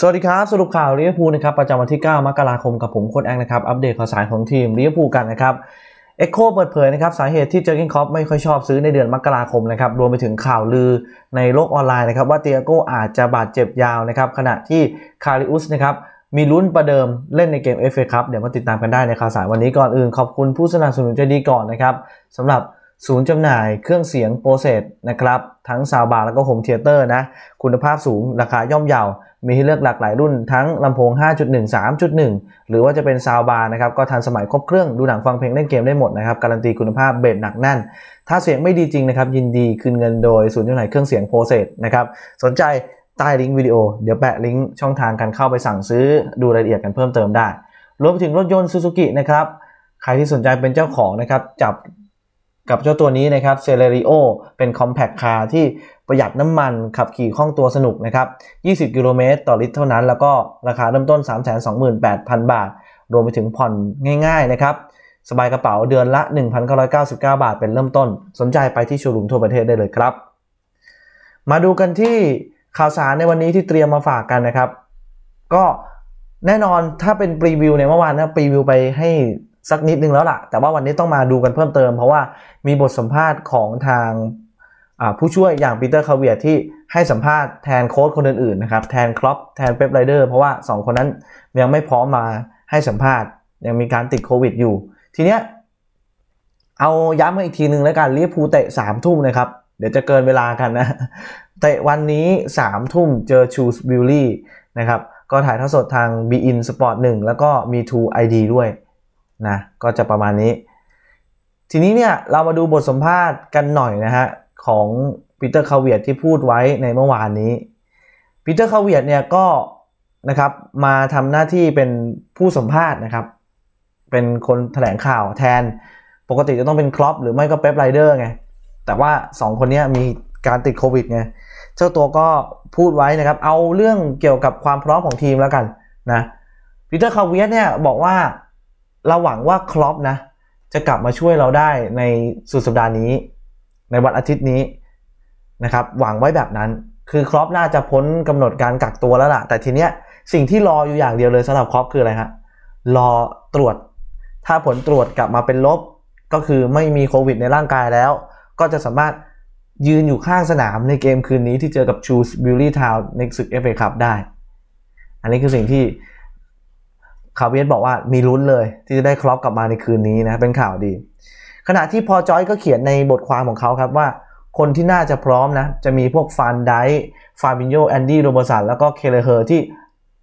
สวัสดีครับสรุปข่าวลิเวอพูนะครับประจำวันที่ 9 มกราคมกับผมโค้ดแองนะครับอัปเดตข่าวสารของทีมลิเวอพูกันนะครับเอ็กโคเปิดเผยนะครับสาเหตุที่เจอร์กินคอปไม่ค่อยชอบซื้อในเดือนมกราคมนะครับรวมไปถึงข่าวลือในโลกออนไลน์นะครับว่าเตียโก้อาจจะบาดเจ็บยาวนะครับขณะที่คาริอุสนะครับมีลุ้นประเดิมเล่นในเกมเอฟเอครับเดี๋ยวมาติดตามกันได้ในข่าวสารวันนี้ก่อนอื่นขอบคุณผู้สนับสนุนใจดีก่อนนะครับสำหรับศูนย์จำหน่ายเครื่องเสียงโปรเซสนะครับทั้งซาวบาร์แล้วก็โฮมเทเตอร์นะคุณภาพสูง ราคาย่อมเยามีให้เลือกหลากหลายรุ่น ทั้งลำโพง 5.1 3.1 หรือว่าจะเป็นซาวบาร์นะครับก็ทันสมัยครบเครื่องดูหนังฟังเพลงเล่นเกมได้หมดนะครับการันตีคุณภาพเบสหนักแน่น ถ้าเสียงไม่ดีจริงนะครับยินดี คืนเงินโดยศูนย์จำหน่ายเครื่องเสียงโปรเซสนะครับสนใจใต้ลิงก์วิดีโอเดี๋ยวแปะลิงก์ช่องทางการเข้าไปสั่งซื้อดูรายละเอียดกันเพิ่มเติมได้รวมถึงรถยนต์ซูซูกินะครับใครที่สนใจเป็นเจ้าของนะครับจับกับเจ้าตัวนี้นะครับเซเลริโอเป็นคอมแพคคาร์ที่ประหยัดน้ำมันขับขี่คล่องตัวสนุกนะครับ 20 กิโลเมตรต่อลิตรเท่านั้นแล้วก็ราคาเริ่มต้น 328,000 บาท รวมไปถึงผ่อนง่ายๆนะครับสบายกระเป๋าเดือนละ 1,999 บาทเป็นเริ่มต้น สนใจไปที่โชว์รูมทั่วประเทศได้เลยครับ มาดูกันที่ข่าวสารในวันนี้ที่เตรียมมาฝากกันนะครับ ก็แน่นอนถ้าเป็นพรีวิวในเมื่อวานนะพรีวิวไปให้สักนิดนึงแล้วล่ะ แต่ว่าวันนี้ต้องมาดูกันเพิ่มเติมเพราะว่ามีบทสัมภาษณ์ของทางผู้ช่วยอย่างปีเตอร์คาเวียที่ให้สัมภาษณ์แทนโค้ชคนอื่นๆนะครับ แทนครอป แทนเป๊ปไรเดอร์ เพราะว่า 2 คนนั้นยังไม่พร้อมมาให้สัมภาษณ์ยังมีการติดโควิดอยู่ ทีเนี้ยเอาย้ำกันอีกทีหนึ่งแล้วกันลิเวอร์พูลเตะสามทุ่มนะครับ เดี๋ยวจะเกินเวลากันนะเตะวันนี้สามทุ่มเจอชูสบิลลี่นะครับก็ถ่ายทอดสดทาง b ีอินสปอร์ตหนึ่งแล้วก็มี2 ID ด้วยนะก็จะประมาณนี้ ทีนี้เนี่ยเรามาดูบทสัมภาษณ์กันหน่อยนะฮะของปีเตอร์คาเวียตที่พูดไว้ในเมื่อวานนี้ปีเตอร์คาเวียตเนี่ยก็นะครับมาทำหน้าที่เป็นผู้สัมภาษณ์นะครับเป็นคนแถลงข่าวแทน ปกติจะต้องเป็นครอปหรือไม่ก็เป๊ปไรเดอร์ไงแต่ว่า 2 คนนี้มีการติดโควิดไงเจ้าตัวก็พูดไว้นะครับเอาเรื่องเกี่ยวกับความพร้อมของทีมแล้วกันนะปีเตอร์คาเวียตเนี่ยบอกว่าเราหวังว่าครอปนะจะกลับมาช่วยเราได้ในสุดสัปดาห์นี้ ในวันอาทิตย์นี้นะครับหวังไว้แบบนั้นคือครอปน่าจะพ้นกำหนดการกักตัวแล้วล่ะแต่ทีเนี้ยสิ่งที่รออยู่อย่างเดียวเลยสำหรับครอปคืออะไรฮะรอตรวจถ้าผลตรวจกลับมาเป็นลบ ก็คือไม่มีโควิดในร่างกายแล้ว ก็จะสามารถยืนอยู่ข้างสนามในเกมคืนนี้ ที่เจอกับชูสบิลลี่ทาวน์ในศึกเอฟเอคัพได้อันนี้คือสิ่งที่คาเวียสบอกว่ามีลุ้นเลยที่จะได้ครอปกลับมาในคืนนี้นะเป็นข่าวดี ขณะที่พอจอยก็เขียนในบทความของเขาครับว่าคนที่น่าจะพร้อมนะจะมีพวกฟานไดฟาบิโยแอนดี้โรเบสันแล้วก็เคเลเฮอร์ที่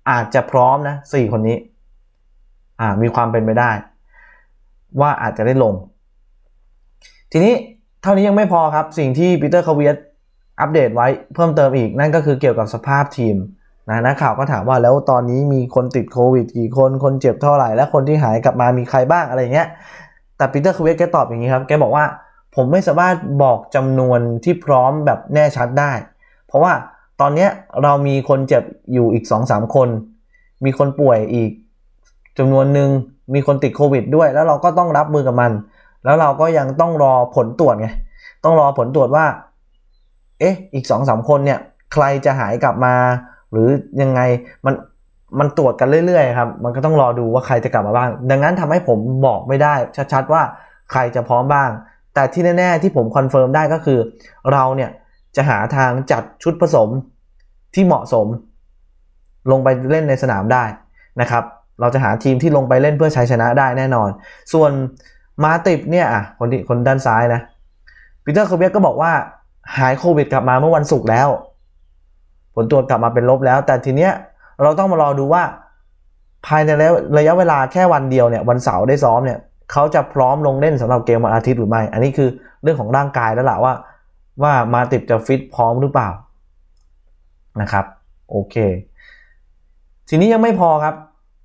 อาจจะพร้อมนะสี่คนนี้อ่ามีความเป็นไปได้ ว่าอาจจะได้ลง ทีนี้เท่านี้ยังไม่พอครับ สิ่งที่ปีเตอร์คาเวียสอัปเดตไว้เพิ่มเติมอีกนั่นก็คือเกี่ยวกับสภาพทีมนะนักข่าวก็ถามว่าแล้วตอนนี้มีคนติดโควิดกี่คน คนเจ็บเท่าไหร่ และคนที่หายกลับมามีใครบ้างอะไรเงี้ย แต่ปีเตอร์คูเวสแกตอบอย่างนี้ครับ แกบอกว่าผมไม่สามารถบอกจำนวนที่พร้อมแบบแน่ชัดได้ เพราะว่าตอนนี้เรามีคนเจ็บอยู่อีก2สคน มีคนป่วยอีกจำนวนหนึ่งมีคนติดโควิดด้วย แล้วเราก็ต้องรับมือกับมัน แล้วเราก็ยังต้องรอผลตรวจไง ต้องรอผลตรวจว่า เอ๊ะ อีก2อสคนเนี่ยใครจะหายกลับมาหรือยังไงมันมันตรวจกันเรื่อยๆครับมันก็ต้องรอดูว่าใครจะกลับมาบ้าง ดังนั้นทำให้ผมบอกไม่ได้ ชัดๆว่าใครจะพร้อมบ้าง แต่ที่แน่ๆที่ผมคอนเฟิร์มได้ก็คือ เราเนี่ยจะหาทางจัดชุดผสมที่เหมาะสม ลงไปเล่นในสนามได้นะครับ เราจะหาทีมที่ลงไปเล่นเพื่อชัยชนะได้แน่นอน ส่วนมาติปเนี่ยอ่ะคนที่คนด้านซ้ายนะปีเตอร์เคเบียก็บอกว่าหายโควิดกลับมาเมื่อวันศุกร์แล้วผลตรวจกลับมาเป็นลบแล้ว แต่ทีเนี้ยเราต้องมารอดูว่าภายในระยะเวลาแค่วันเดียวเนี่ยวันเสาร์ได้ซ้อมเนี่ยเขาจะพร้อมลงเล่นสำหรับเกมวันอาทิตย์หรือไม่ อันนี้คือเรื่องของร่างกายแล้วละว่าว่ามาติดจะฟิตพร้อมหรือเปล่านะครับโอเค ทีนี้ยังไม่พอครับ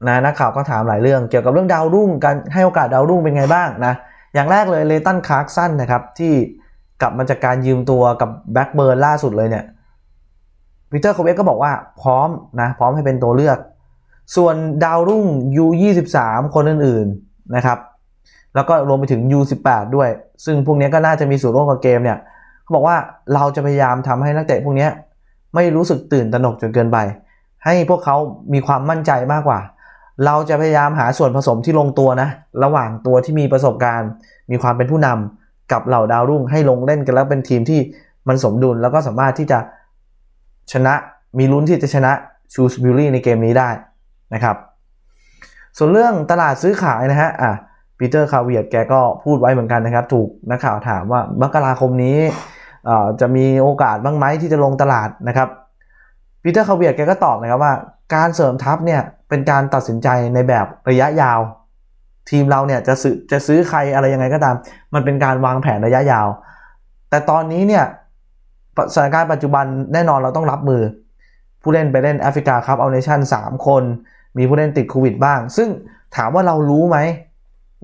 นะนักข่าวก็ถามหลายเรื่องเกี่ยวกับเรื่องดาวรุ่งการให้โอกาสดาวรุ่งเป็นไงบ้างนะอย่างแรกเลยเลตันคาร์กสันนะครับที่กลับมาจากการยืมตัวกับแบ็กเบิร์นล่าสุดเลยเนี่ยปีเตอร์โคเวกก็บอกว่าพร้อมนะพร้อมให้เป็นตัวเลือก ส่วนดาวรุ่ง U23 คนอื่นๆนะครับแล้วก็รวมไปถึง U18 ด้วย ซึ่งพวกนี้ก็น่าจะมีส่วนร่วมกับเกมเนี่ยเขาบอกว่าเราจะพยายามทำให้นักเตะพวกนี้ไม่รู้สึกตื่นตระหนกจนเกินไป ให้พวกเขามีความมั่นใจมากกว่า เราจะพยายามหาส่วนผสมที่ลงตัวนะระหว่างตัวที่มีประสบการณ์ มีความเป็นผู้นำกับเหล่าดาวรุ่ง ให้ลงเล่นกันแล้วเป็นทีมที่มันสมดุลแล้วก็สามารถที่จะชนะมีลุ้นที่จะชนะชูสบิลลี่ในเกมนี้ได้นะครับ ส่วนเรื่องตลาดซื้อขายนะฮะอ่ะปีเตอร์คาเวียดแกก็พูดไว้เหมือนกันนะครับถูกนักข่าวถามว่ามกราคมนี้จะมีโอกาสบ้างไหมที่จะลงตลาดนะครับปีเตอร์คาเวียดแกก็ตอบนะครับว่าการเสริมทัพเนี่ยเป็นการตัดสินใจในแบบระยะยาว ทีมเราเนี่ยจะซื้อจะซื้อใครอะไรยังไงก็ตาม มันเป็นการวางแผนระยะยาว แต่ตอนนี้เนี่ยสถานการณ์ปัจจุบันแน่นอนเราต้องรับมือผู้เล่นไปเล่นแอฟริกาครับเอาเนชั่น3 คน มีผู้เล่นติดโควิด บ้าง ซึ่งถามว่าเรารู้ไหม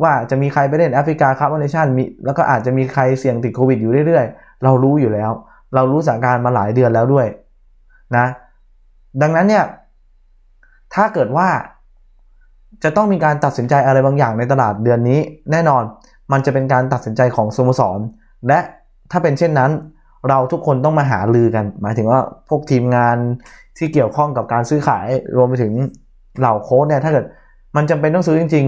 ว่าจะมีใครไปเล่นแอฟริกาครับเอาเนชั่นมีแล้วก็อาจจะมีใครเสี่ยงติดโควิดอยู่เรื่อย ๆ เรารู้อยู่แล้ว เรารู้สถานการณ์มาหลายเดือนแล้วด้วยนะดังนั้นเนี่ยถ้าเกิดว่า จะต้องมีการตัดสินใจอะไรบางอย่างในตลาดเดือนนี้ แน่นอนมันจะเป็นการตัดสินใจของสโมสร และถ้าเป็นเช่นนั้นเราทุกคนต้องมาหาลือกัน หมายถึงว่าพวกทีมงานที่เกี่ยวข้องกับการซื้อขายรวมไปถึงเหล่าโค้ดเนี่ยถ้าเกิดมันจำเป็นต้องซื้อจริง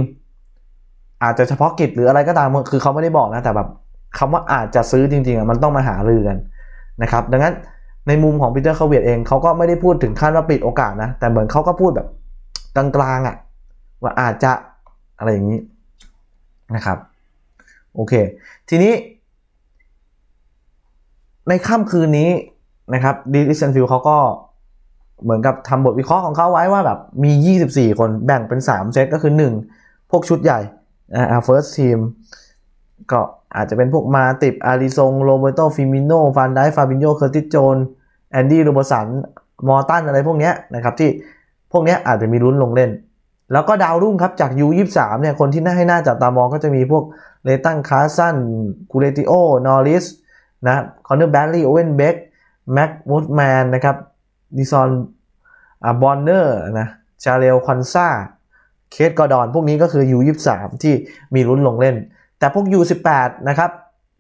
ๆ อาจจะเฉพาะกิจหรืออะไรก็ตามคือเขาไม่ได้บอกนะ แต่แบบคำว่าอาจจะซื้อจริงๆอ่ะมันต้องมาหาลือกันนะครับ ดังนั้นในมุมของปีเตอร์ เคเวียดเองเขาก็ไม่ได้พูดถึงขั้นว่าปิดโอกาสนะแต่เหมือนเขาก็พูดแบบกลางๆอ่ะว่าอาจจะอะไรอย่างนี้นะครับโอเค ทีนี้ในค่ำคืนนี้นะครับดีลิชันฟิลเขาก็เหมือนกับทำบทวิเคราะห์ของเขาไว้ว่าแบบมี 24 คนแบ่งเป็น 3 เซตก็คือ 1 พวกชุดใหญ่อ่าเฟิร์สทีมก็อาจจะเป็นพวกมาติบอาริซงโรเบโตฟิมิโนฟานไดฟาบินโยเคอร์ติโจน แอนดี้โรบสัน มอร์ตันอะไรพวกเนี้ยนะครับที่พวกเนี้ยอาจจะมีลุ้นลงเล่น แล้วก็ดาวรุ่งครับจาก U23 เนี่ยคนที่น่าให้หน้าจับตามองก็จะมีพวกเลตันคาสันกูเรติโอนอริสนะคอนเนอร์แบลลี่โอเวนเบ็กแม็กวูดแมนนะครับดิซอนบอนเนอร์นะชาเลลคอนซาเคสกอดอนพวกนี้ก็คือ U23 ที่มีลุ้นลงเล่น แต่พวก U18 นะครับ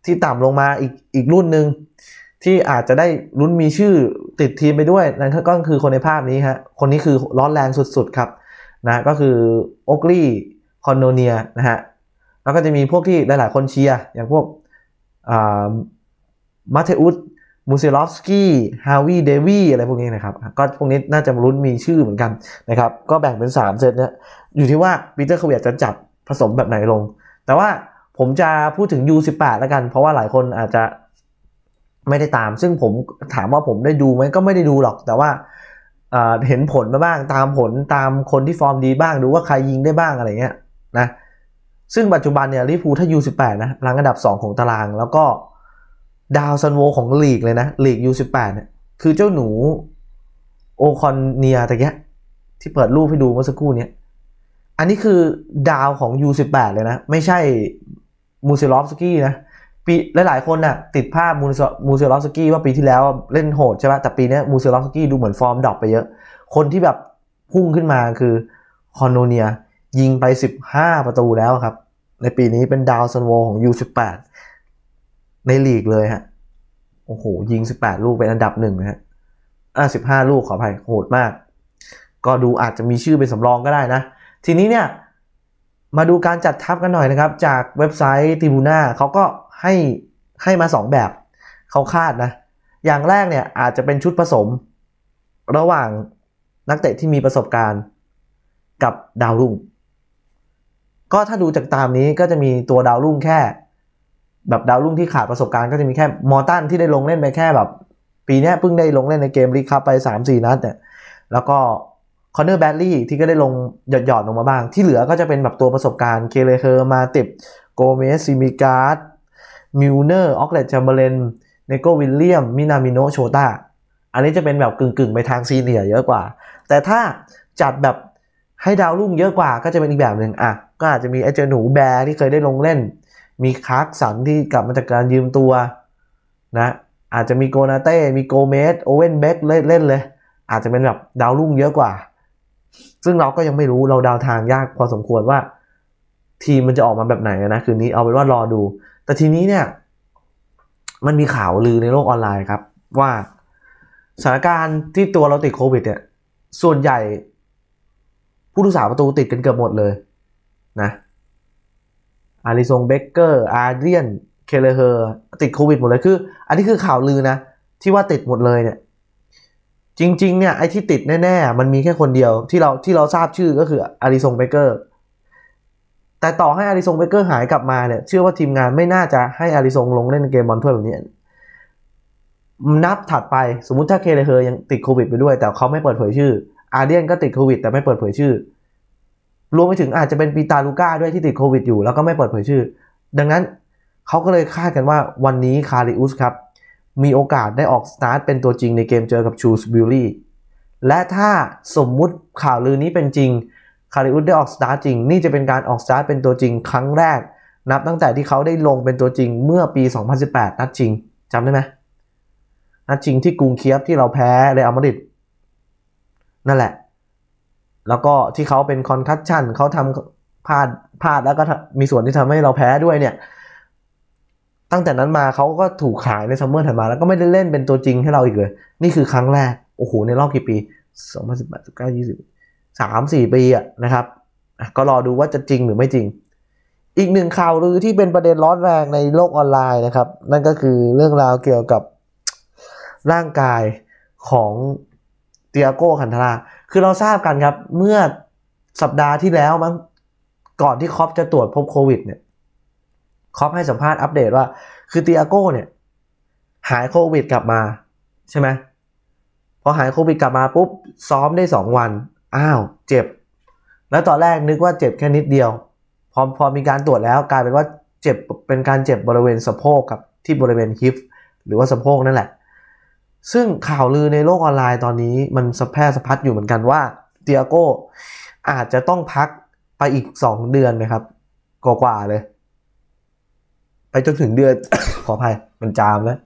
ที่ต่ำลงมาอีกอีกรุ่นหนึ่งที่อาจจะได้ลุ้นมีชื่อติดทีมไปด้วยนั่นก็คือคนในภาพนี้ับคนนี้คือร้อนแรงสุดๆครับนะก็คือโอกลีคอนโนเนียนะฮะแล้วก็จะมีพวกที่หลายๆคนเชียร์อย่างพวกมาเทอุส มูซิลอฟสกี้ ฮาวีเดวี อะไรพวกนี้นะครับ ก็พวกนี้น่าจะรุ้นมีชื่อเหมือนกันนะครับ ก็แบ่งเป็น 3เซตนะอยู่ที่ว่าปีเตอร์คเวียจะจัดผสมแบบไหนลง แต่ว่าผมจะพูดถึง U18 แล้วกัน เพราะว่าหลายคนอาจจะไม่ได้ตาม ซึ่งผมถามว่าผมได้ดูไหม ก็ไม่ได้ดูหรอก แต่ว่าเห็นผลมาบ้าง ตามผล ตามคนที่ฟอร์มดีบ้าง ดูว่าใครยิงได้บ้างอะไรเงี้ยนะ ซึ่งปัจจุบันเนี่ยลิฟูถ้า U18 นะรังอันดับ 2 ของตาราง แล้วก็ดาวซันโวของลีกเลยนะลีกยูสิบแปดเนี่ย คือเจ้าหนูโอคอนเนียตะเกียที่เปิดรูปให้ดูเมื่อสักครู่เนี้อันนี้คือดาวของยูสิบแปดเลยนะ ไม่ใช่มูเซลอฟสกี้นะปีหลายๆคนนะ่ะติดภาพมูเซลอฟสกี้ว่าปีที่แล้วเล่นโหดใช่ไหมแต่ปีนี้มูเซลอฟสกี้ดูเหมือนฟอร์มดรอปไปเยอะ คนที่แบบพุ่งขึ้นมาคือคอนโนเนียยิงไป 15 ประตูแล้วครับในปีนี้เป็นดาวซันโวของ U18 ในลีกเลยฮะ โอ้โห ยิง 18 ลูกเป็นอันดับหนึ่งนะฮะอ่าสิบห้าลูกขออภัยโหดมาก ก็ดูอาจจะมีชื่อเป็นสำรองก็ได้นะ ทีนี้เนี่ย มาดูการจัดทัพกันหน่อยนะครับ จากเว็บไซต์ติบูน่าเขาก็ให้ให้มา 2 แบบ เขาคาดนะ อย่างแรกเนี่ย อาจจะเป็นชุดผสม ระหว่างนักเตะที่มีประสบการณ์กับดาวรุ่ง ก็ถ้าดูจากตามนี้ก็จะมีตัวดาวรุ่งแค่แบบดาวรุ่งที่ขาดประสบการณ์ก็จะมีแค่มอร์ตันที่ได้ลงเล่นไปแค่แบบ ปีนี้เพิ่งได้ลงเล่นในเกมลีคัพไป 3-4 นัดเนี่ยแล้วก็คอนเนอร์แบดลี่ที่ก็ได้ลงหยอดหยอดลงมาบ้าง ที่เหลือก็จะเป็นแบบตัวประสบการณ์เคเลเฮอร์มาติบโกเมสซิมิการ์ดมิลเนอร์ออกเลตแชมเบอร์เลนเนโกวิลเลียมมินามิโนโชตาอันนี้จะเป็นแบบกึ่งๆ ไปทางซีเนียเยอะกว่า แต่ถ้าจัดแบบให้ดาวรุ่งเยอะกว่า ก็จะเป็นอีกแบบหนึ่งอ่ะก็อาจจะมีไอเจอหนูแบร์ที่เคยได้ลงเล่นมีคาร์กสันที่กลับมาจากการยืมตัว นะ อาจจะมีโกนาเต้ มีโกเมส โอเว่นเบคเล่นเลย อาจจะเป็นแบบ ดาวรุ่งเยอะกว่า ซึ่งเราก็ยังไม่รู้เราดาวทางยากพอสมควรว่า ทีมมันจะออกมาแบบไหนนะคืนนี้เอาเป็นว่ารอดู แต่ทีนี้เนี่ย มันมีข่าวลือในโลกออนไลน์ครับ ว่าสถานการณ์ที่ตัวเราติดโควิดเนี่ย ส่วนใหญ่ ผู้รักษาประตูติดกันเกือบหมดเลย นะอาริซงเบเกอร์อาเดียนเคเลเฮอร์ติดโควิดหมดเลยคืออันนี้คือข่าวลือนะ ที่ว่าติดหมดเลยเนี่ยจริงๆเนี่ยไอ้ที่ติดแน่ๆมันมีแค่คนเดียวที่เราที่เราทราบชื่อก็คืออาริซงเบเกอร์แต่ต่อให้อาริซงเบเกอร์หายกลับมาเนี่ยเชื่อว่าทีมงานไม่น่าจะให้อาริซงลงเล่นเกมบอลถ้วยแบบนี้นับถัดไปสมมุติถ้าเคเลเฮอร์ยังติดโควิด ไปด้วย แต่เขาไม่เปิดเผยชื่ออาเดียนก็ติดโควิดแต่ไม่เปิดเผยชื่อรวมไปถึงอาจจะเป็นปีตาลูก้าด้วยที่ติดโควิดอยู่แล้วก็ไม่เปิดเผยชื่อดังนั้นเขาก็เลยคาดกันว่าวันนี้คาริอุสครับ มีโอกาสได้ออกสตาร์ท เป็นตัวจริงในเกมเจอกับชูสบิลลี่และถ้าสมมุติข่าวลือนี้เป็นจริง คาริอุสได้ออกสตาร์ทจริง นี่จะเป็นการออกสตาร์ทเป็นตัวจริงครั้งแรก นับตั้งแต่ที่เขาได้ลงเป็นตัวจริงเมื่อปี 2018 นัดจริงจำได้ไหมนัดจริงที่กรุงเคียบที่เราแพ้เรอัลมาดริดนั่นแหละแล้วก็ที่เขาเป็นคอนทัชชันเขาทำพลาดพลาดแล้วก็มีส่วนที่ทำให้เราแพ้ด้วยเนี่ย ตั้งแต่นั้นมาเขาก็ถูกขายในซัมเมอร์ถัดมา แล้วก็ไม่ได้เล่นเป็นตัวจริงให้เราอีกเลย นี่คือครั้งแรกโอ้โหในรอบกี่ปี2018 19 20 3 4 ปีอะนะครับก็รอดูว่าจะจริงหรือไม่จริง อีกหนึ่งข่าวลือที่เป็นประเด็นร้อนแรงในโลกออนไลน์นะครับ นั่นก็คือเรื่องราวเกี่ยวกับร่างกายของเตียโก้คันธาราคือเราทราบกันครับเมื่อสัปดาห์ที่แล้วมั้งก่อนที่คอปจะตรวจพบโควิด เนี่ยคอปให้สัมภาษณ์อัปเดตว่าคือตีอาโก้เนี่ยหายโควิดกลับมาใช่ไหมพอหายโควิดกลับมาปุ๊บ ซ้อมได้2วัน อ้าวเจ็บแล้วตอนแรกนึกว่าเจ็บแค่นิดเดียวพอพอมีการตรวจแล้วกลายเป็นว่าเจ็บเป็นการเจ็บบริเวณสะโพกกับที่บริเวณฮิปหรือว่าสะโพกนั่นแหละซึ่งข่าวลือในโลกออนไลน์ตอนนี้ มันสะแพร่สะพัดอยู่เหมือนกันว่าเตียโก้ อาจจะต้องพักไปอีก 2 เดือนนะครับ กว่าเลย ไปจนถึงเดือนขออภัยมันจามแล้ว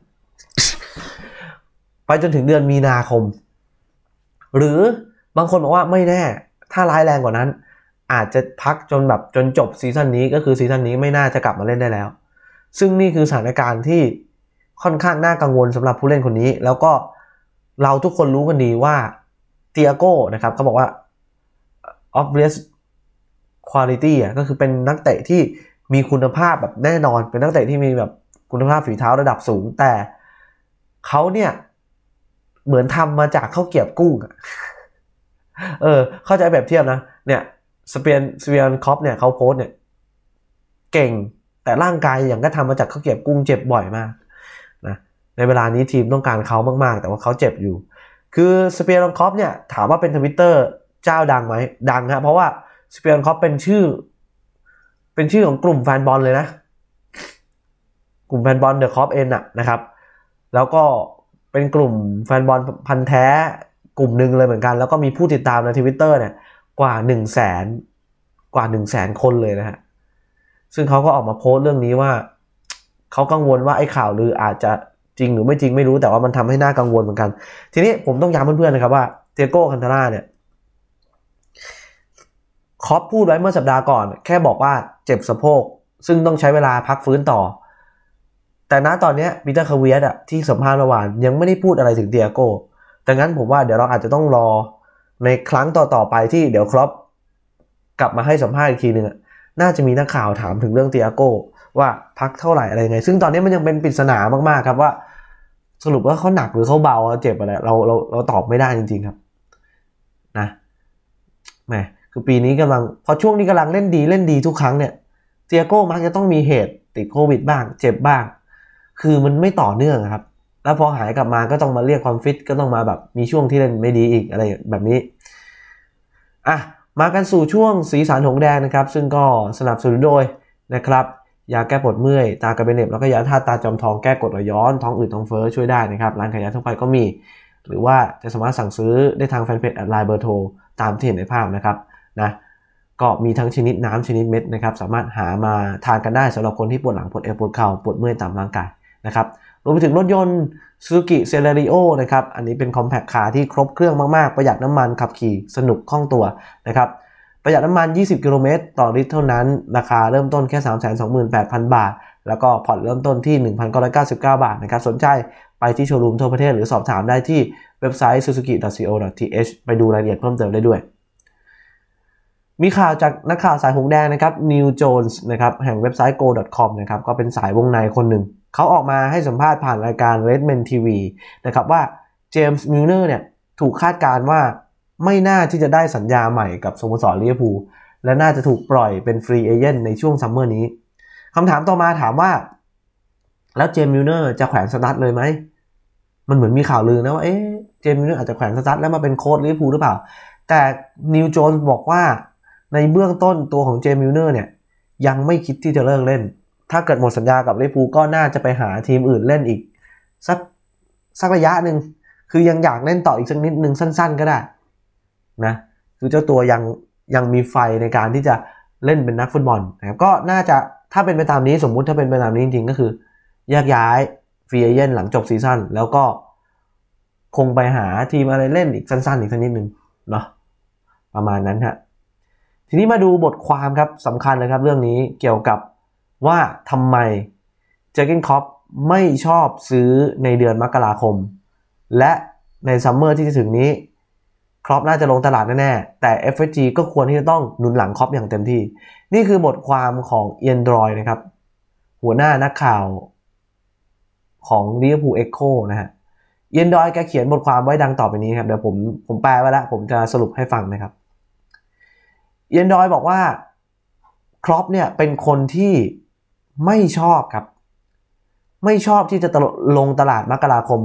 ไปจนถึงเดือนมีนาคม หรือบางคนบอกว่าไม่แน่ ถ้าร้ายแรงกว่านั้น อาจจะพักจนแบบจนจบซีซั่นนี้ก็คือซีซั่นนี้ไม่น่าจะกลับมาเล่นได้แล้ว ซึ่งนี่คือสถานการณ์ที่ค่อนข้างน่ากังวลสำหรับผู้เล่นคนนี้ แล้วก็เราทุกคนรู้กันดีว่าเตียโก้นะครับเขาบอกว่า obvious quality อ่ะ ก็คือเป็นนักเตะที่มีคุณภาพแบบแน่นอน เป็นนักเตะที่มีแบบคุณภาพฝีเท้าระดับสูง แต่เขาเนี่ย เหมือนทำมาจากข้าวเกี๊ยบกุ้งเออ เข้าใจแบบเทียบนะ เนี่ยสเปียนสเปียนคอปเนี่ยเขาโพสเนี่ย เก่ง แต่ร่างกายอย่างก็ทำมาจากข้าวเกี๊ยบกุ้งเจ็บบ่อยมากในเวลานี้ทีมต้องการเขามาก ๆ แต่ว่าเขาเจ็บอยู่ คือสเปียร์ลองคอฟเนี่ย ถามว่าเป็นทวิตเตอร์เจ้าดังไหม ดังับ เพราะว่าสเปียร์ลองคอฟเป็นชื่อ เป็นชื่อของกลุ่มแฟนบอลเลยนะ กลุ่มแฟนบอลเดอะคอฟเอ็นอะนะครับ แล้วก็เป็นกลุ่มแฟนบอลพันแท้กลุ่มหนึ่งเลยเหมือนกัน แล้วก็มีผู้ติดตามในทวิตเตอร์เนี่ย กว่า1นึ่งแสน กว่า1นึ่งแสนคนเลยนะฮะ ซึ่งเขาก็ออกมาโพสต์เรื่องนี้ว่าเขากังวลว่าไอ้ข่าวลืออาจจะจริงหรือไม่จริงไม่รู้แต่ว่ามันทำให้หน้ากังวลเหมือนกัน ทีนี้ผมต้องย้ำเพื่อนๆนะครับว่าเทโก้คันทาร่าเนี่ยคอปพูดไว้เมื่อสัปดาห์ก่อนแค่บอกว่าเจ็บสะโพก ซึ่งต้องใช้เวลาพักฟื้นต่อ แต่ณตอนนี้ปีเตอร์คาเวียสอะที่สัมภาษณ์เมื่อวานยังไม่ได้พูดอะไรถึงเตียโก้ดังนั้นผมว่าเดี๋ยวเราอาจจะต้องรอในครั้งต่อๆไปที่เดี๋ยวครอปกลับมาให้สัมภาษณ์อีกทีหนึ่งน่าจะมีนักข่าวถามถึงเรื่องเตียโก้ว่าพักเท่าไหร่อะไรไงซึ่งตอนนี้มันยังเป็นปริศนามากๆครับว่าสรุปว่าเขาหนักหรือเขาเบาเจ็บอะไรเราเราเราตอบไม่ได้จริงๆครับนะแหมคือปีนี้กำลังพอช่วงนี้กำลังเล่นดีเล่นดีทุกครั้งเนี่ยเตียโก้มักจะต้องมีเหตุติดโควิดบ้างเจ็บบ้าง คือมันไม่ต่อเนื่องครับ แล้วพอหายกลับมาก็ต้องมาเรียกความฟิตก็ต้องมาแบบมีช่วงที่เล่นไม่ดีอีกอะไรแบบนี้อ่ะมากันสู่ช่วงสีสันหงแดงนะครับ ซึ่งก็สนับสนุนโดยนะครับยาแก้ปวดเมื่อย ตากระเบนเน็บแล้วก็ยาทาตาจอมทองแก้กดระย้อน ท้องอืด ท้องเฟ้อ ช่วยได้นะครับ ร้านขายยาทั่วไปก็มี หรือว่าจะสามารถสั่งซื้อได้ทางแฟนเพจไลน์เบอร์โทรตามที่เห็นในภาพนะครับ นะ ก็มีทั้งชนิดน้ำชนิดเม็ดนะครับ สามารถหามาทานกันได้สำหรับคนที่ปวดหลัง ปวดเอว ปวดเข่า ปวดเมื่อยตามร่างกายนะครับ รวมไปถึงรถยนต์ซูซูกิเซเลริโอนะครับ อันนี้เป็นคอมแพคคาร์ที่ครบเครื่องมาก ๆ ประหยัดน้ำมันขับขี่ สนุกคล่องตัวนะครับประหยัดน้ำมัน 20กิโลเมตรต่อลิตรเท่านั้น ราคาเริ่มต้นแค่ 328,000 บาท แล้วก็ผ่อนเริ่มต้นที่1,999 บาทนะครับสนใจไปที่โชว์รูมทั่วประเทศ หรือสอบถามได้ที่เว็บไซต์ suzuki.co.th ไปดูรายละเอียดเพิ่มเติมได้ด้วย มีข่าวจากนักข่าวสายหงแดงนะครับ New Jones นะครับแห่งเว็บไซต์ go.com นะครับก็เป็นสายวงในคนหนึ่งเขาออกมาให้สัมภาษณ์ผ่านรายการ r e d m a n TV นะครับว่าเจมส์มิลเนอร์เนี่ยถูกคาดการณ์ว่าไม่น่าที่จะได้สัญญาใหม่กับสโมสรเลีย์พูและน่าจะถูกปล่อยเป็นฟรีเอเจนต์ในช่วงซัมเมอร์นี้ คำถามต่อมาถามว่าแล้วเจมิลเนอร์จะแขวนสตาร์ทเลยไหม มันเหมือนมีข่าวลือนะว่าเอ๊ะเจมิลเนอร์อาจจะแขวนสตาร์ทแล้วมาเป็นโค้ชเลีย์พูหรือเปล่า แต่นิวโจนบอกว่าในเบื้องต้นตัวของเจมิลเนอร์เนี่ยยังไม่คิดที่จะเลิกเล่นถ้าเกิดหมดสัญญากับเลีย์พูก็น่าจะไปหาทีมอื่นเล่นอีกสักสักระยะหนึ่งคือยังอยากเล่นต่ออีกสักนิดหนึ่งสั้น ๆ ก็ได้นะคือเจ้าตัวยังยังมีไฟในการที่จะเล่นเป็นนักฟุตบอลนะครับก็น่าจะถ้าเป็นไปตามนี้สมมุติถ้าเป็นไปตามนี้จริงๆ ก็คือแยกย้ายฟรีเอเย่นหลังจบซีซั่นแล้วก็คงไปหาทีมอะไรเล่นอีกสั้นๆอีกสักนิดนึงเนาะประมาณนั้นฮะ ทีนี้มาดูบทความครับสำคัญเลยครับ เรื่องนี้เกี่ยวกับว่าทำไมเจคิเกนคอปไม่ชอบซื้อในเดือนมกราคม และในซัมเมอร์ที่จะถึงนี้ครอปน่าจะลงตลาดแน่แต่ FG ก็ควรที่จะต้องหนุนหลังครอปอย่างเต็มที่ นี่คือบทความของเอียนดรอยนะครับ หัวหน้านักข่าว ของิเรอยบูเอ็กโคนะฮะเอียนดรอยแกเขียนบทความไว้ดังต่อไปนี้ครับ เดี๋ยวผมผมแปลไว้ล้ว ผมจะสรุปให้ฟังนะครับเอียนดรอยบอกว่าครอปเนี่ยเป็นคนที่ไม่ชอบครับ ไม่ชอบที่จะลงตลาดมกราคม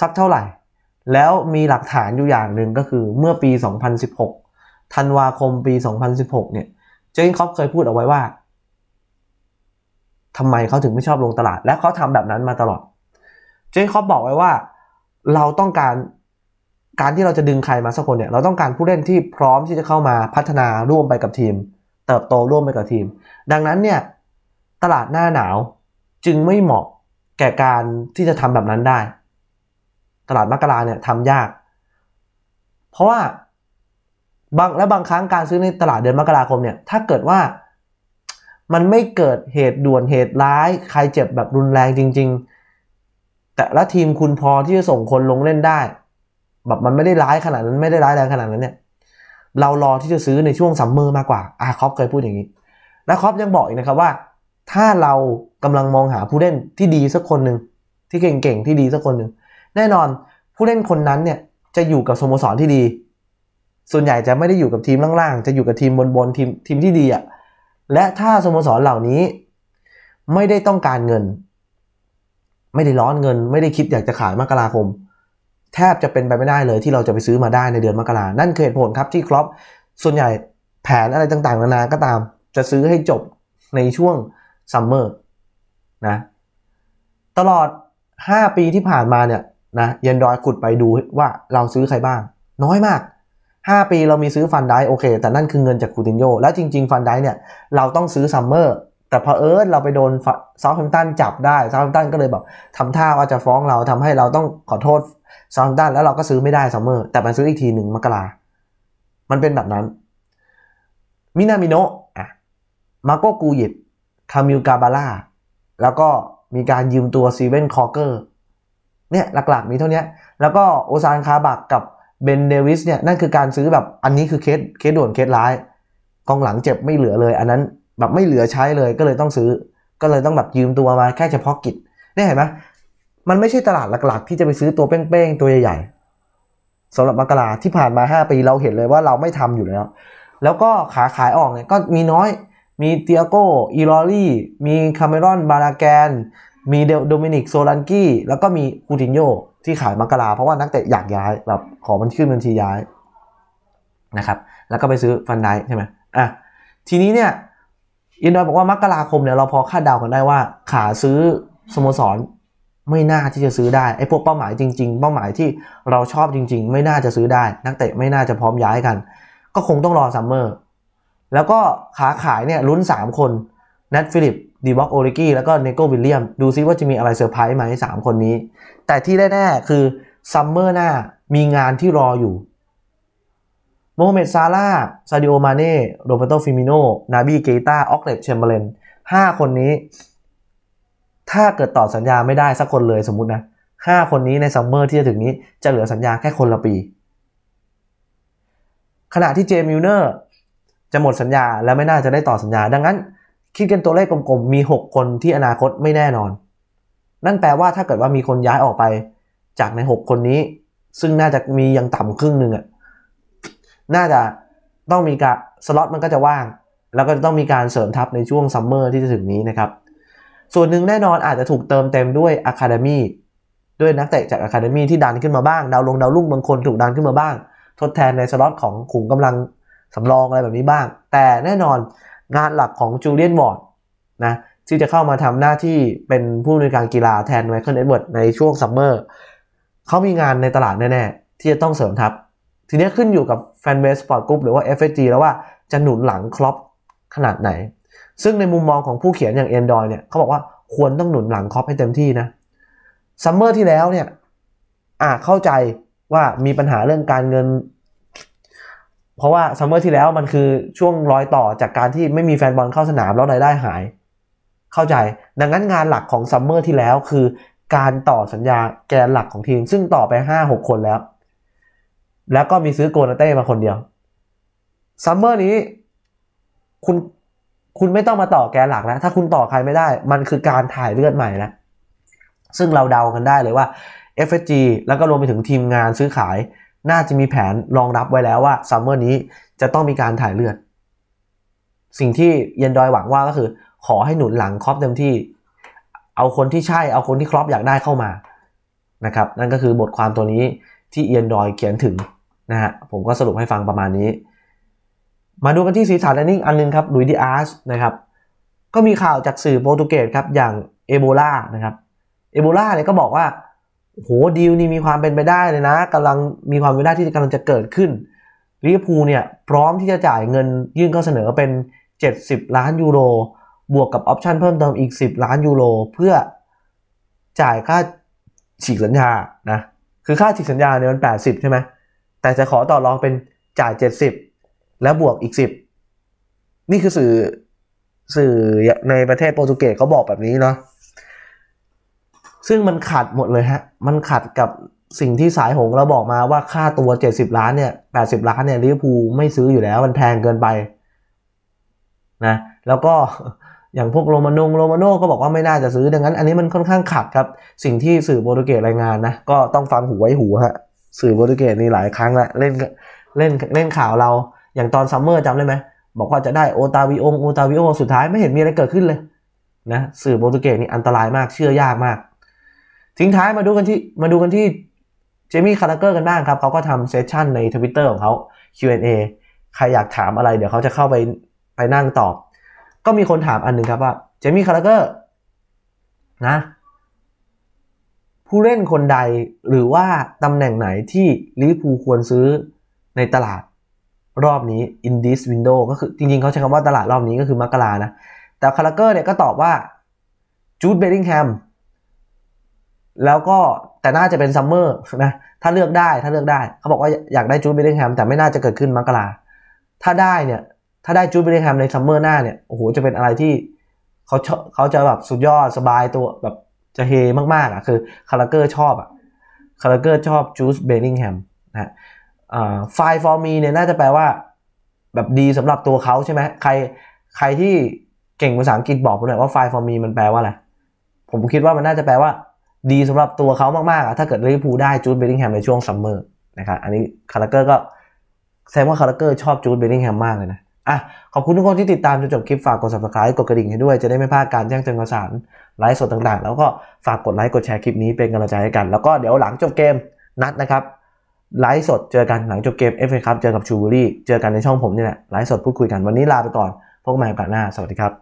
สักเท่าไหร่แล้วมีหลักฐานอยู่อย่างหนึ่งก็คือเมื่อปี 2016 ธันวาคมปี 2016 เนี่ยเจนคอปเคยพูดเอาไว้ว่าทำไมเขาถึงไม่ชอบลงตลาด และเขาทำแบบนั้นมาตลอด เจนคอปบอกไว้ว่าเราต้องการการที่เราจะดึงใครมาสักคนเนี่ยเราต้องการผู้เล่นที่พร้อมที่จะเข้ามาพัฒนาร่วมไปกับทีม เติบโตร่วมไปกับทีม ดังนั้นเนี่ยตลาดหน้าหนาวจึงไม่เหมาะแก่การที่จะทำแบบนั้นได้ตลาดมกราเนี่ยทำยาก เพราะว่าบางและบางครั้งการซื้อในตลาดเดือนมกราคมเนี่ยถ้าเกิดว่ามันไม่เกิดเหตุด่วนเหตุร้ายใครเจ็บแบบรุนแรงจริง ๆ แต่ละทีมคุณพอที่จะส่งคนลงเล่นได้แบบมันไม่ได้ร้ายขนาดนั้นไม่ได้ร้ายแรงขนาดนั้นเนี่ยเรารอที่จะซื้อในช่วงซัมเมอร์มากกว่าอาคอปเคยพูดอย่างนี้และคอปยังบอกอีกนะครับว่า ถ้าเรากำลังมองหาผู้เล่นที่ดีสักคนหนึ่งที่เก่งๆที่ดีสักคนหนึ่งแน่นอนผู้เล่นคนนั้นเนี่ยจะอยู่กับสโมสรที่ดี ส่วนใหญ่จะไม่ได้อยู่กับทีมล่างๆจะอยู่กับทีมบนๆทีมทีมที่ดีอะ่ะและถ้าสโมสรเหล่านี้ ไม่ได้ต้องการเงิน ไม่ได้ร้อนเงิน ไม่ได้คิดอยากจะขายมกราคม แทบจะเป็นไปไม่ได้เลย ที่เราจะไปซื้อมาได้ในเดือนมกรานั่นคือเหตุผลครับที่ครอปส่วนใหญ่แผนอะไรต่างๆนานา ก็ตาม จะซื้อให้จบในช่วงซัมเมอร์นะตลอด 5 ปีที่ผ่านมาเนี่ยนะเยนดอยขุดไปดูว่าเราซื้อใครบ้าง น้อยมาก 5 ปีเรามีซื้อฟันได้โอเค แต่นั่นคือเงินจากคูตินโย และจริง ๆ ฟันได้เนี่ย เราต้องซื้อซัมเมอร์แต่พอเอิร์ธเราไปโดนซาด์แฮมตันจับได้ซาด์แฮมตันก็เลยแบบทำท่าว่าจะฟ้องเราทำให้เราต้องขอโทษซาด์แฮมตันแล้วเราก็ซื้อไม่ได้ซัมเมอร์แต่มันซื้ออีกทีหนึ่งมกรามันเป็นแบบนั้นมินามิโนะอะมาโกกูยิตคามิลกาบาร่าแล้วก็มีการยืมตัวซีเว่นคอเกอร์เนี่ยหลักๆมีเท่านี้แล้วก็โอซานคาบักกับเบนเดวิสเนี่ยนั่นคือการซื้อแบบอันนี้คือเคสเคสด่วนเคสร้ายกองหลังเจ็บไม่เหลือเลย อันนั้นแบบไม่เหลือใช้เลยก็เลยต้องซื้อ ก็เลยต้องแบบยืมตัวมาแค่เฉพาะกิจนี่เห็นไหมมันไม่ใช่ตลาดหลักๆที่จะไปซื้อตัวเป้งๆ ตัวใหญ่ๆสำหรับมกราที่ผ่านมา 5 ปีเราเห็นเลยว่าเราไม่ทำอยู่แล้วแล้วก็ขาขายออกเนี่ยก็มีน้อย มีเตียโก้อีลอรี่มีคาเมรอนบาราแกนมีเดโดมินิกโซลันกี้แล้วก็มีคูตินโยที่ขายมักกะลาเพราะว่านักเตะอยากย้ายแบบขอมันขึ้นบัญชีย้าย นะครับ แล้วก็ไปซื้อฟันไดใช่ไหมอ่ะทีนี้เนี่ยอินดอยบอกว่ามักกะลาคมเนี่ยเราพอคาดเดากันได้ว่า ขาซื้อสโมสร ไม่น่าที่จะซื้อได้ไอ้พวกเป้าหมายจริงๆเป้าหมายที่เราชอบจริง ๆ ไม่น่าจะซื้อได้ นักเตะไม่น่าจะพร้อมย้ายกัน ก็คงต้องรอซัมเมอร์แล้วก็ขาขายเนี่ยลุ้น 3 คนนัทฟิลิปดีบ็อกโอริกี้แล้วก็เนโกวิลเลียมดูซิว่าจะมีอะไรเซอร์ไพรส์ไหมสามคนนี้ แต่ที่แน่ๆ คือซัมเมอร์หน้ามีงานที่รออยู่โมฮัมเหม็ดซาร่าซาดิโอมาเน่โรเบโตฟิมิโนนาบีเกตาออกเลตเชมเบรนห้าคนนี้ ถ้าเกิดต่อสัญญาไม่ได้สักคนเลยสมมตินะห้าคนนี้ในซัมเมอร์ที่จะถึงนี้จะเหลือสัญญาแค่คนละปี ขณะที่เจมิลเนอร์จะหมดสัญญาและไม่น่าจะได้ต่อสัญญา ดังนั้นคิดกันตัวเลขกลมๆ มี 6 คนที่อนาคตไม่แน่นอน นั่นแปลว่าถ้าเกิดว่ามีคนย้ายออกไปจากใน 6 คนนี้ ซึ่งน่าจะมียังต่ำครึ่งหนึ่งอ่ะ น่าจะต้องมีการสล็อตมันก็จะว่าง แล้วก็จะต้องมีการเสริมทัพในช่วงซัมเมอร์ที่จะถึงนี้นะครับ ส่วนหนึ่งแน่นอนอาจจะถูกเติมเต็มด้วยอะคาเดมี่ ด้วยนักเตะจากอะคาเดมี่ที่ดันขึ้นมาบ้างดาวลงดาวลุ่งบางคนถูกดันขึ้นมาบ้าง ทดแทนในสล็อตของขุมกำลังสำรองอะไรแบบนี้บ้าง แต่แน่นอนงานหลักของจูเลียนวอร์ดนะที่จะเข้ามาทำหน้าที่เป็นผู้อำนวยการกีฬาแทนไมเคิลเอ็ดเวิร์ดในช่วงซัมเมอร์เขามีงานในตลาดแน่ ๆ ที่จะต้องเสริมทัพทีนี้ขึ้นอยู่กับแฟนเบสสปอร์ตกรุ๊ปหรือว่า f อ g แล้วว่าจะหนุนหลังครอปขนาดไหน ซึ่งในมุมมองของผู้เขียนอย่างเอ็นดอยเนี่ยเขาบอกว่าควรต้องหนุนหลังครอปให้เต็มที่นะซัมเมอร์ที่แล้วเนี่ยอ่าเข้าใจว่ามีปัญหาเรื่องการเงินเพราะว่าซัมเมอร์ที่แล้วมันคือช่วงรอยต่อจากการที่ไม่มีแฟนบอลเข้าสนามแล้วรายได้หาย เข้าใจดังนั้นงานหลักของซัมเมอร์ที่แล้วคือ การต่อสัญญาแกนหลักของทีม ซึ่งต่อไป5 6 คนแล้ว แล้วก็มีซื้อโกนาเต้มาคนเดียวซัมเมอร์นี้คุณคุณไม่ต้องมาต่อแกนหลักแล้วถ้าคุณต่อใครไม่ได้ มันคือการถ่ายเลือดใหม่นะซึ่งเราเดากันได้เลยว่า f s g แล้วก็รวมไปถึงทีมงานซื้อขายน่าจะมีแผนรองรับไว้แล้วว่าซัมเมอร์นี้จะต้องมีการถ่ายเลือด สิ่งที่เยนดอยหวังว่าก็คือ ขอให้หนุนหลังครอปเต็มที่ เอาคนที่ใช่เอาคนที่ครอปอยากได้เข้ามานะครับนั่นก็คือบทความตัวนี้ที่เอียนดอยเขียนถึง นะฮะผมก็สรุปให้ฟังประมาณนี้ มาดูกันที่สีสันแลนดิ้งอันนึงครับลุยดิอาร์สนะครับ ก็มีข่าวจากสื่อโปรตุเกสครับอย่างเอโบลานะครับเอโบลาเนี่ยก็บอกว่าโหดีลนี่มีความเป็นไปได้เลยนะกำลังมีความเป็นไปได้ที่กำลังจะเกิดขึ้นลิเวอร์พูลเนี่ยพร้อมที่จะจ่ายเงินยื่นข้อเสนอเป็น 70 ล้านยูโรบวกกับออปชันเพิ่มเติมอีก 10 ล้านยูโรเพื่อจ่ายค่าฉีกสัญญานะคือค่าฉีกสัญญาเนี่ยมัน 80 ใช่ไหมแต่จะขอต่อรองเป็นจ่าย 70 แล้วบวกอีก 10 นี่คือสื่อสื่อในประเทศโปรตุเกสเขาบอกแบบนี้เนาะซึ่งมันขัดหมดเลยฮะ มันขัดกับสิ่งที่สายหง เราบอกมาว่าค่าตัว 70ล้านเนี่ย80 ล้านเนี่ยลิเวอร์พูลไม่ซื้ออยู่แล้วมันแพงเกินไปนะแล้วก็อย่างพวกโรมาโนงโรมาโนก็บอกว่าไม่น่าจะซื้อดังนั้นอันนี้มันค่อนข้างขัดครับสิ่งที่สื่อโปรตุเกสรายงานนะก็ต้องฟังหูไว้หูฮะสื่อโปรตุเกสนี่หลายครั้งละเล่นเล่นเล่นข่าวเรา อย่างตอนซัมเมอร์จำได้ไหมบอกว่าจะได้โอตาวิโองโอตาวิโอสุดท้ายไม่เห็นมีอะไรเกิดขึ้นเลยนะสื่อโปรตุเกสนี่อันตรายมากเชื่อยากมากทิ้งท้ายมาดูกันที่มาดูกันที่เจมี่คาร์เกอร์กันบ้างครับ เขาก็ทำเซสชั่นในทวิตเตอร์ของเขา Q&A ใครอยากถามอะไร เดี๋ยวเขาจะเข้าไป ไปนั่งตอบ ก็มีคนถามอันหนึ่งครับว่าเจมี่คาร์เกอร์นะผู้เล่นคนใดหรือว่าตำแหน่งไหนที่ลิเพูควรซื้อในตลาดรอบนี้ in this window ก็คือจริงๆ เขาใช้คำว่าตลาดรอบนี้ก็คือมกรานะแต่คาร์เกอร์เนี่ยก็ตอบว่าจูดเบลลิงแฮมแล้วก็แต่น่าจะเป็นซัมเมอร์นะถ้าเลือกได้ถ้าเลือกได้ เขาบอกว่าอยากได้จูดเบลลิงแฮมแต่ไม่น่าจะเกิดขึ้นมกราถ้าได้เนี่ยถ้าได้จูดเบลลิงแฮมในซัมเมอร์หน้าเนี่ยโอ้โหจะเป็นอะไรที่เขาเขาจะแบบสุดยอด สบายตัวแบบจะเฮมากๆอ่ะคือคาราเกอร์ชอบอ่ะคาราเกอร์ชอบจูดเบลลิงแฮมนะฮะไฟฟอร์มีเนี่ยน่าจะแปลว่า แบบดีสำหรับตัวเขาใช่ไหมใครใครที่เก่งภาษาอังกฤษบอกผมหน่อยว่าไฟฟอร์มีมันแปลว่าอะไรผมคิดว่ามันน่าจะแปลว่าดีสำหรับตัวเขามากๆอะถ้าเกิดลิเวอร์พูลได้จูดเบลลิงแฮม ในช่วงซัมเมอร์นะครับอันนี้คาร์ลเกอร์ก็แสดงว่าคาร์ลเกอร์ชอบจูดเบลลิงแฮมมากเลยนะอ่ะขอบคุณทุกคนที่ติดตามจนจบคลิปฝากกด subscribe กดกระดิ่งให้ด้วย จะได้ไม่พลาดการแจ้งเตือนข่าวสารไลฟ์สดต่างๆ แล้วก็ฝากกดไลค์กดแชร์คลิปนี้เป็นกำลังใจให้กัน แล้วก็เดี๋ยวหลังจบเกมนัดนะครับไลฟ์สดเจอกันหลังจบเกมเอฟเอครับเจอกับชูบุรีเจอกันในช่องผมนี่แหละไลฟ์สดพูดคุยกันวันนี้ลาไปก่อนพบกันใหม่โอกาสหน้าสวัสดีครับ